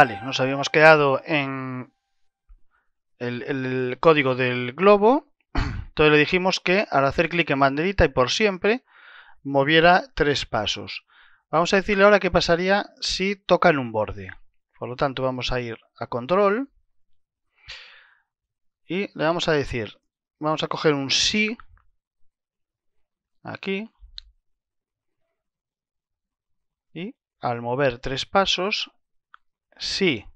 Vale, nos habíamos quedado en el, código del globo. Entonces le dijimos que al hacer clic en banderita y por siempre moviera tres pasos. Vamos a decirle ahora qué pasaría si toca en un borde. Por lo tanto vamos a ir a control y le vamos a decir, vamos a coger un sí aquí y al mover tres pasos si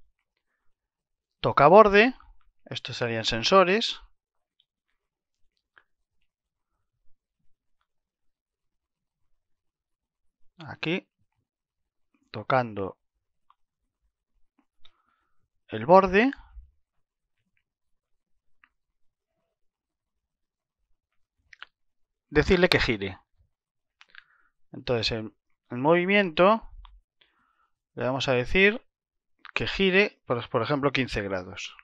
toca borde, Estos serían sensores, aquí, tocando el borde, decirle que gire. Entonces, el movimiento, le vamos a decir que gire, por, ejemplo, 15 grados.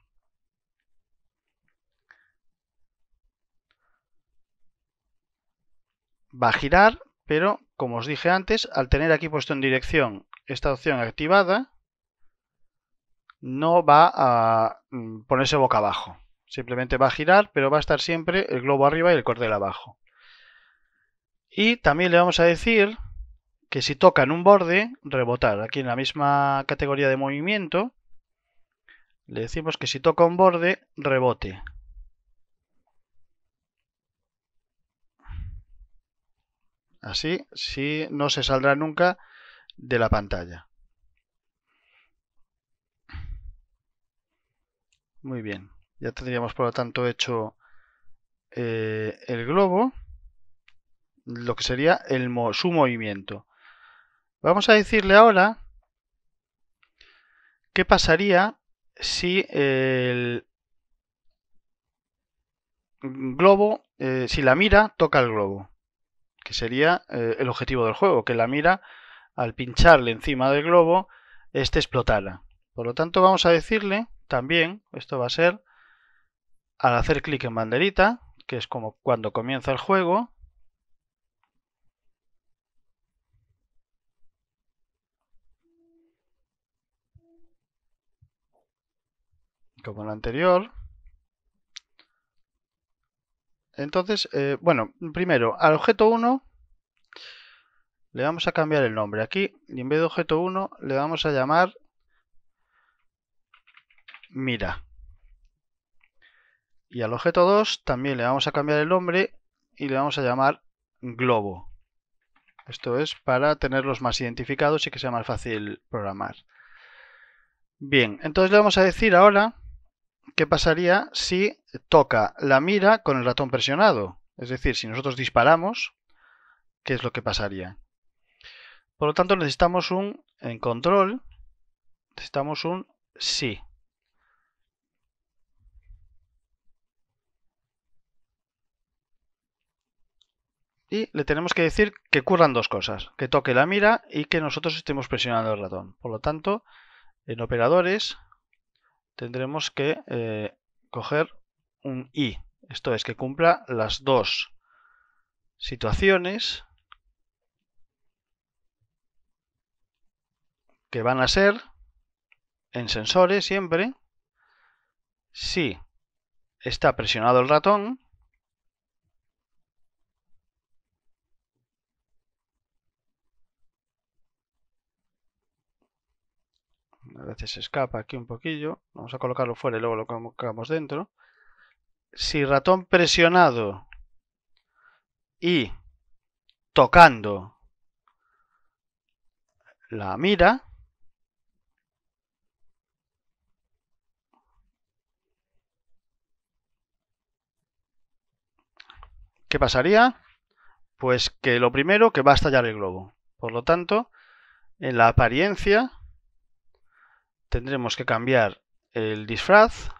Va a girar, pero como os dije antes, al tener aquí puesto en dirección esta opción activada, no va a mm, ponerse boca abajo. Simplemente va a girar, pero va a estar siempre el globo arriba y el cordel abajo. Y también le vamos a decir que si en un borde, rebotar. Aquí en la misma categoría de movimiento, le decimos que si toca un borde, rebote. Así, si no se saldrá nunca de la pantalla. Muy bien, ya tendríamos por lo tanto hecho eh, el globo, lo que sería el, su movimiento. Vamos a decirle ahora qué pasaría si el globo, eh, si la mira toca el globo, que sería eh, el objetivo del juego, que la mira al pincharle encima del globo, este explotara. Por lo tanto, vamos a decirle también, esto va a ser al hacer clic en banderita, que es como cuando comienza el juego, como la anterior. Entonces, eh, bueno, primero, al objeto 1 le vamos a cambiar el nombre. Aquí, en vez de objeto 1, le vamos a llamar mira. Y al objeto 2 también le vamos a cambiar el nombre y le vamos a llamar globo. Esto es para tenerlos más identificados y que sea más fácil programar. Bien, entonces le vamos a decir ahora qué pasaría si toca la mira con el ratón presionado. Es decir, si nosotros disparamos, ¿qué es lo que pasaría? Por lo tanto, necesitamos un, en control, necesitamos un sí. y le tenemos que decir que ocurran dos cosas, que toque la mira y que nosotros estemos presionando el ratón. Por lo tanto, en operadores tendremos que eh, coger un i. Esto es, que cumpla las dos situaciones que van a ser en sensores siempre si está presionado el ratón a veces se escapa aquí un poquillo, vamos a colocarlo fuera y luego lo colocamos dentro. Si ratón presionado y tocando la mira, ¿qué pasaría? Pues que lo primero que va a estallar el globo. Por lo tanto, en la apariencia tendremos que cambiar el disfraz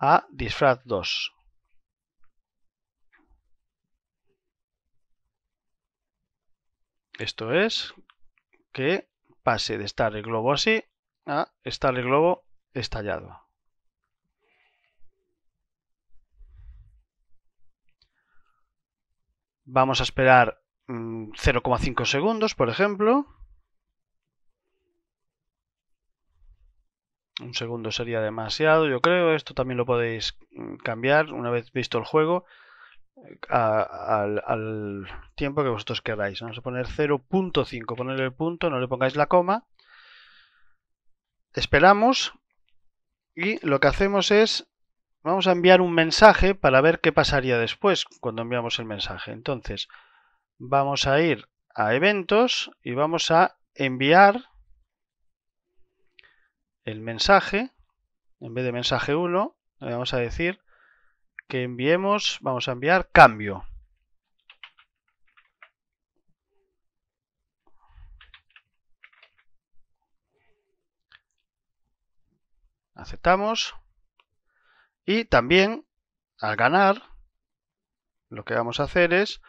a disfraz 2. Esto es que pase de estar el globo así a estar el globo estallado. Vamos a esperar 0,5 mm, segundos, por ejemplo. Un segundo sería demasiado, yo creo. Esto también lo podéis mm, cambiar una vez visto el juego eh, al, al, tiempo que vosotros queráis. Vamos a poner 0.5, poner el punto, no le pongáis la coma. Esperamos y lo que hacemos es, vamos a enviar un mensaje para ver qué pasaría después cuando enviamos el mensaje. Entonces, vamos a ir a eventos y vamos a enviar el mensaje, en vez de mensaje 1, le vamos a decir que enviemos, vamos a enviar cambio. Aceptamos. Y también, al ganar, lo que vamos a hacer es,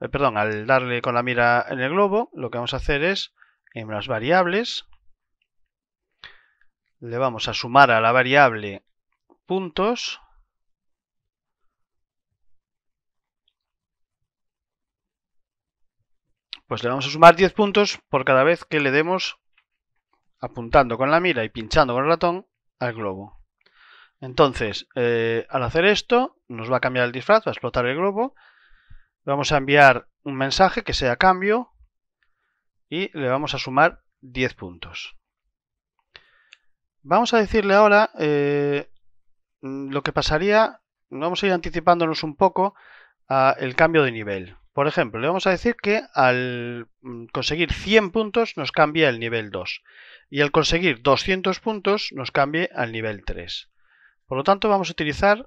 eh, perdón, al darle con la mira en el globo, lo que vamos a hacer es, en las variables, le vamos a sumar a la variable puntos pues le vamos a sumar 10 puntos por cada vez que le demos apuntando con la mira y pinchando con el ratón al globo. Entonces, eh, al hacer esto, nos va a cambiar el disfraz, va a explotar el globo. Vamos a enviar un mensaje que sea cambio y le vamos a sumar 10 puntos. Vamos a decirle ahora eh, mm, lo que pasaría, vamos a ir anticipándonos un poco al cambio de nivel. Por ejemplo, le vamos a decir que al mm, conseguir 100 puntos nos cambia el nivel 2 y al conseguir 200 puntos nos cambie al nivel 3. Por lo tanto, vamos a utilizar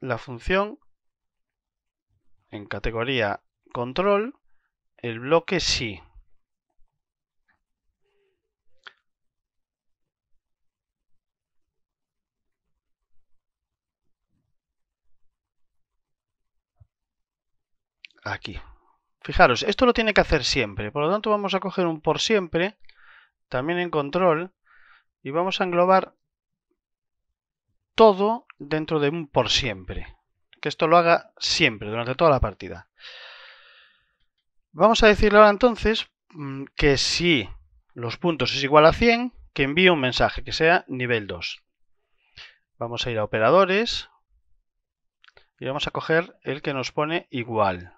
la función en categoría control, el bloque sí. aquí. Fijaros, esto lo tiene que hacer siempre, por lo tanto vamos a coger un por siempre, también en control, y vamos a englobar todo dentro de un por siempre. Que esto lo haga siempre, durante toda la partida. Vamos a decirle ahora entonces mm, que si los puntos es igual a 100, que envíe un mensaje, que sea nivel 2. Vamos a ir a operadores y vamos a coger el que nos pone igual.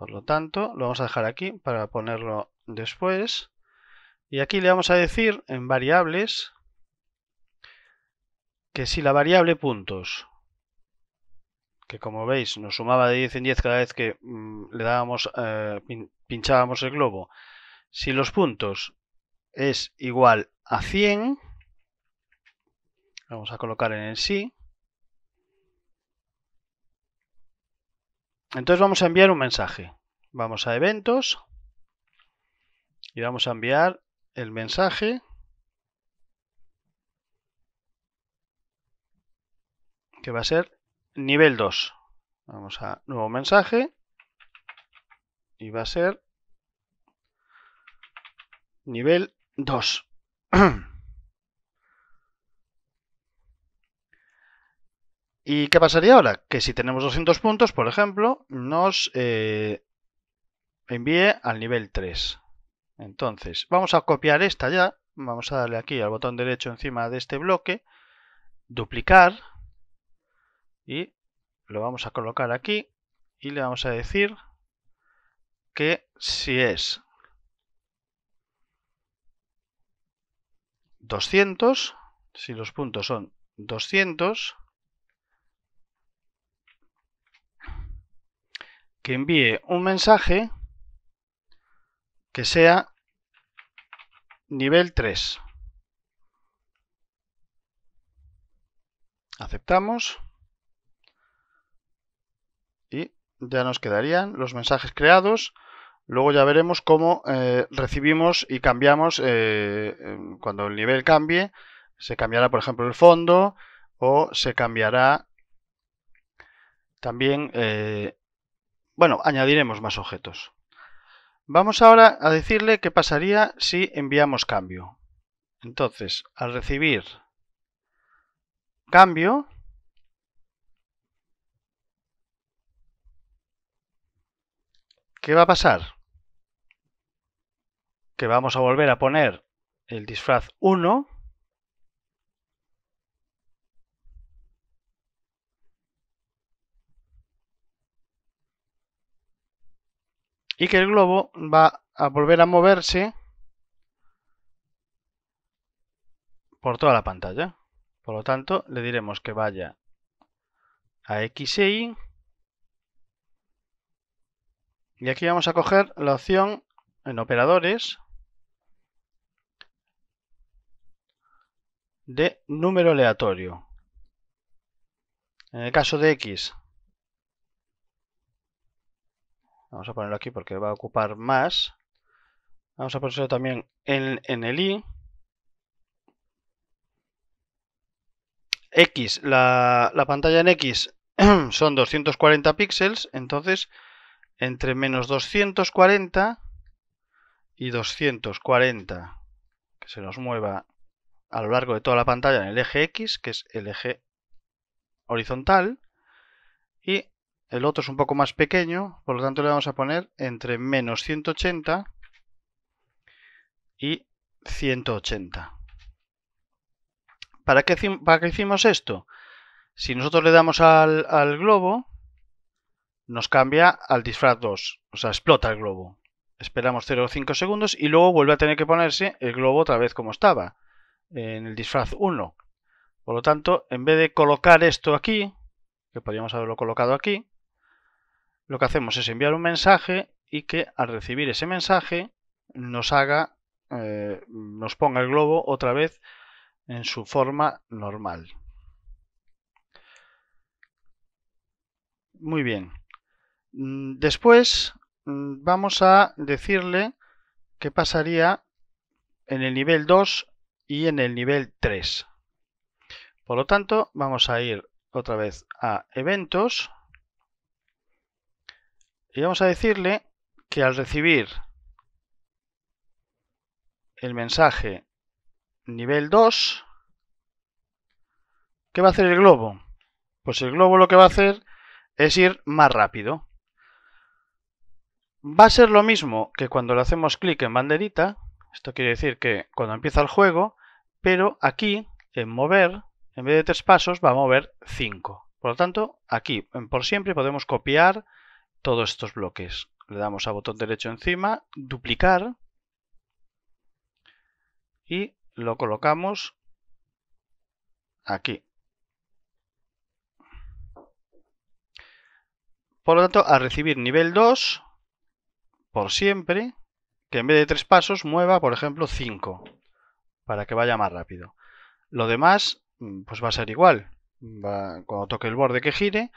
Por lo tanto, lo vamos a dejar aquí para ponerlo después. Y aquí le vamos a decir en variables que si la variable puntos, que como veis nos sumaba de 10 en 10 cada vez que mm, le dábamos, eh, pinchábamos el globo, si los puntos es igual a 100, vamos a colocar en el sí, Entonces vamos a enviar un mensaje. Vamos a eventos y vamos a enviar el mensaje que va a ser nivel 2. Vamos a nuevo mensaje y va a ser nivel 2. ¿Y qué pasaría ahora? Que si tenemos 200 puntos, por ejemplo, nos eh, envíe al nivel 3. Entonces, vamos a copiar esta ya. Vamos a darle aquí al botón derecho encima de este bloque. Duplicar. Y lo vamos a colocar aquí. Y le vamos a decir que si es 200, si los puntos son 200, que envíe un mensaje que sea nivel 3. Aceptamos. Y ya nos quedarían los mensajes creados. Luego ya veremos cómo eh, recibimos y cambiamos eh, cuando el nivel cambie. Se cambiará, por ejemplo, el fondo o se cambiará también eh, bueno, añadiremos más objetos. Vamos ahora a decirle qué pasaría si enviamos cambio. Entonces, al recibir cambio, ¿qué va a pasar? Que vamos a volver a poner el disfraz 1 y que el globo va a volver a moverse por toda la pantalla. Por lo tanto, le diremos que vaya a X Y. Y aquí vamos a coger la opción en operadores de número aleatorio. En el caso de X, Vamos a ponerlo aquí porque va a ocupar más. Vamos a ponerlo también en, el i. X, la, la pantalla en X son 240 píxeles, entonces entre menos 240 y 240, que se nos mueva a lo largo de toda la pantalla en el eje X, que es el eje horizontal, y el otro es un poco más pequeño, por lo tanto le vamos a poner entre menos 180 y 180. ¿Para qué, ¿Para hicimos esto? Si nosotros le damos al, globo, nos cambia al disfraz 2, o sea, explota el globo. Esperamos o 5 segundos y luego vuelve a tener que ponerse el globo otra vez como estaba, en el disfraz 1. Por lo tanto, en vez de colocar esto aquí, que podríamos haberlo colocado aquí, lo que hacemos es enviar un mensaje y que al recibir ese mensaje nos haga, eh, nos ponga el globo otra vez en su forma normal. Muy bien. Mm, después mm, vamos a decirle qué pasaría en el nivel 2 y en el nivel 3. Por lo tanto, vamos a ir otra vez a eventos y vamos a decirle que al recibir el mensaje nivel 2, ¿qué va a hacer el globo? Pues el globo lo que va a hacer es ir más rápido. Va a ser lo mismo que cuando le hacemos clic en banderita, esto quiere decir que cuando empieza el juego, pero aquí en mover, en vez de tres pasos, va a mover 5. Por lo tanto, aquí por siempre podemos copiar todos estos bloques. Le damos a botón derecho encima, duplicar y lo colocamos aquí. Por lo tanto, a recibir nivel 2, por siempre, que en vez de tres pasos mueva, por ejemplo, 5, para que vaya más rápido. Lo demás, mm, pues va a ser igual. cuando toque el borde que gire,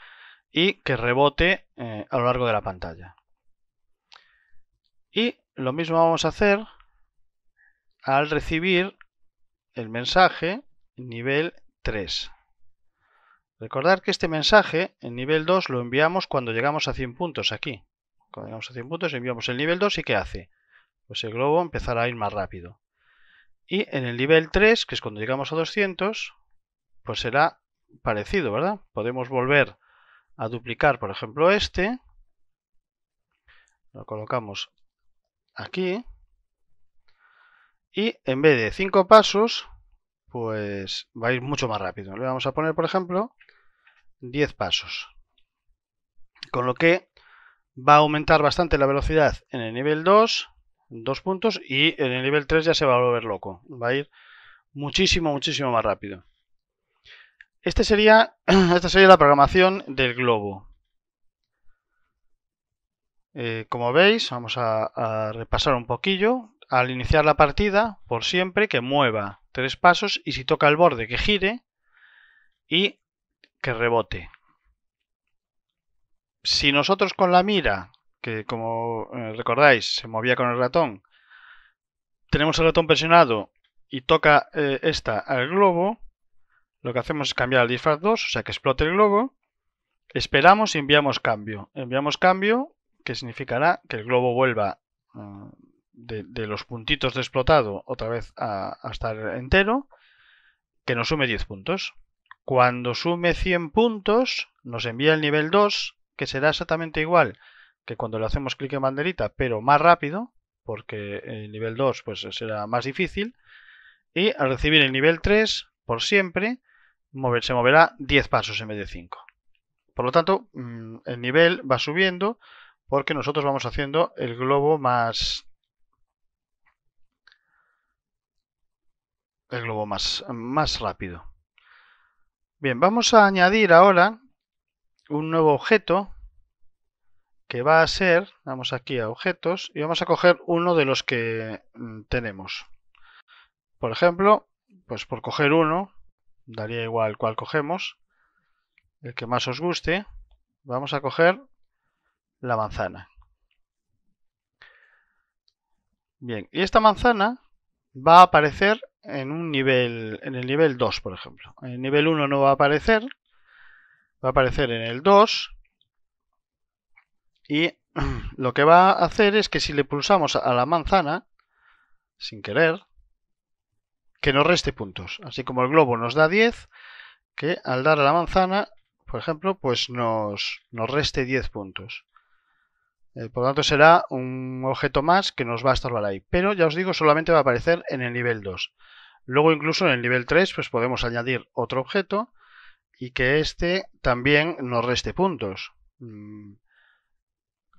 y que rebote eh, a lo largo de la pantalla. Y lo mismo vamos a hacer al recibir el mensaje nivel 3. Recordar que este mensaje, en nivel 2, lo enviamos cuando llegamos a 100 puntos aquí. Cuando llegamos a 100 puntos enviamos el nivel 2 y ¿qué hace? Pues el globo empezará a ir más rápido. Y en el nivel 3, que es cuando llegamos a 200, pues será parecido, ¿verdad? Podemos volver a duplicar, por ejemplo, este. Lo colocamos aquí. Y en vez de 5 pasos, pues va a ir mucho más rápido. Le vamos a poner, por ejemplo, 10 pasos. Con lo que va a aumentar bastante la velocidad en el nivel 2, 2 puntos, y en el nivel 3 ya se va a volver loco. Va a ir muchísimo, muchísimo más rápido. Este sería, esta sería la programación del globo. Eh, como veis, vamos a, repasar un poquillo. Al iniciar la partida, por siempre, que mueva tres pasos y si toca el borde, que gire y que rebote. Si nosotros con la mira, que como eh, recordáis se movía con el ratón, tenemos el ratón presionado y toca eh, esta al globo, lo que hacemos es cambiar al disfraz 2, o sea que explote el globo. Esperamos y enviamos cambio. Enviamos cambio, que significará que el globo vuelva mm, de, los puntitos de explotado otra vez a, estar entero, que nos sume 10 puntos. Cuando sume 100 puntos, nos envía el nivel 2, que será exactamente igual que cuando le hacemos clic en banderita, pero más rápido, porque el nivel 2 pues, será más difícil. Y al recibir el nivel 3, por siempre, se moverá 10 pasos en vez de 5. Por lo tanto, mm, el nivel va subiendo porque nosotros vamos haciendo el globo más... El globo más, más rápido. Bien, vamos a añadir ahora un nuevo objeto que va a ser, vamos aquí a objetos y vamos a coger uno de los que mm, tenemos. Por ejemplo, pues por coger uno, daría igual cuál cogemos, el que más os guste, vamos a coger la manzana. Bien, y esta manzana va a aparecer en un nivel, en el nivel 2, por ejemplo. En el nivel 1 no va a aparecer, va a aparecer en el 2. Y lo que va a hacer es que si le pulsamos a la manzana, sin querer, que nos reste puntos. Así como el globo nos da 10, que al dar a la manzana, por ejemplo, pues nos, nos reste 10 puntos. Eh, por lo tanto, será un objeto más que nos va a estorbar ahí. Pero ya os digo, solamente va a aparecer en el nivel 2. Luego, incluso en el nivel 3, pues podemos añadir otro objeto y que este también nos reste puntos. Mm,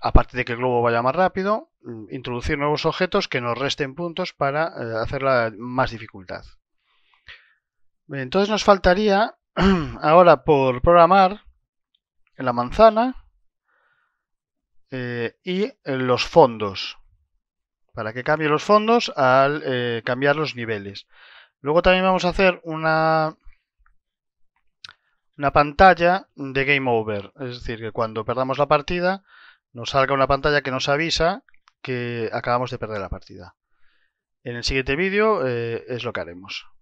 aparte de que el globo vaya más rápido, mm, introducir nuevos objetos que nos resten puntos para eh, hacerla más dificultad. Entonces nos faltaría ahora por programar la manzana eh, y los fondos, para que cambie los fondos al eh, cambiar los niveles. Luego también vamos a hacer una, una pantalla de game over, es decir, que cuando perdamos la partida nos salga una pantalla que nos avisa que acabamos de perder la partida. En el siguiente vídeo eh, es lo que haremos.